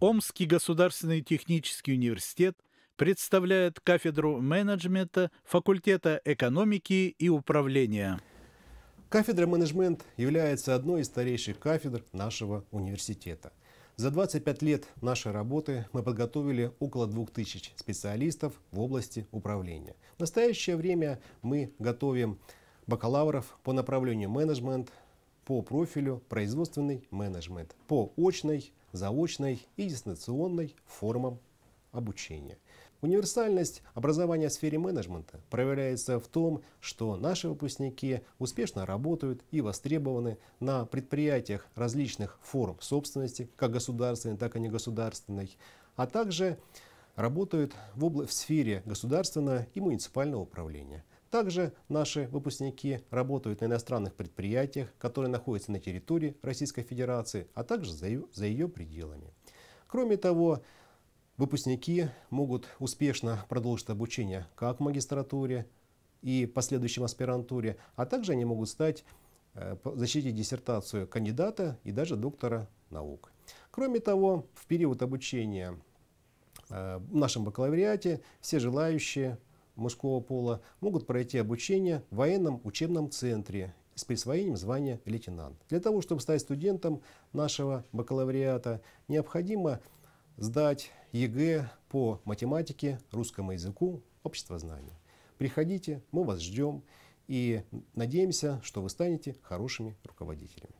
Омский государственный технический университет представляет кафедру менеджмента факультета экономики и управления. Кафедра менеджмент является одной из старейших кафедр нашего университета. За 25 лет нашей работы мы подготовили около 2000 специалистов в области управления. В настоящее время мы готовим бакалавров по направлению менеджмент, по профилю производственный менеджмент, по очной, заочной и дистанционной формам обучения. Универсальность образования в сфере менеджмента проявляется в том, что наши выпускники успешно работают и востребованы на предприятиях различных форм собственности, как государственной, так и негосударственной, а также работают в, обла- в сфере государственного и муниципального управления – также наши выпускники работают на иностранных предприятиях, которые находятся на территории Российской Федерации, а также за ее, за ее пределами. Кроме того, выпускники могут успешно продолжить обучение как в магистратуре и последующем аспирантуре, а также они могут стать э, защитить диссертацию кандидата и даже доктора наук. Кроме того, в период обучения э, в нашем бакалавриате все желающие мужского пола могут пройти обучение в военном учебном центре с присвоением звания лейтенант. Для того, чтобы стать студентом нашего бакалавриата, необходимо сдать ЕГЭ по математике, русскому языку, обществознанию. Приходите, мы вас ждем и надеемся, что вы станете хорошими руководителями.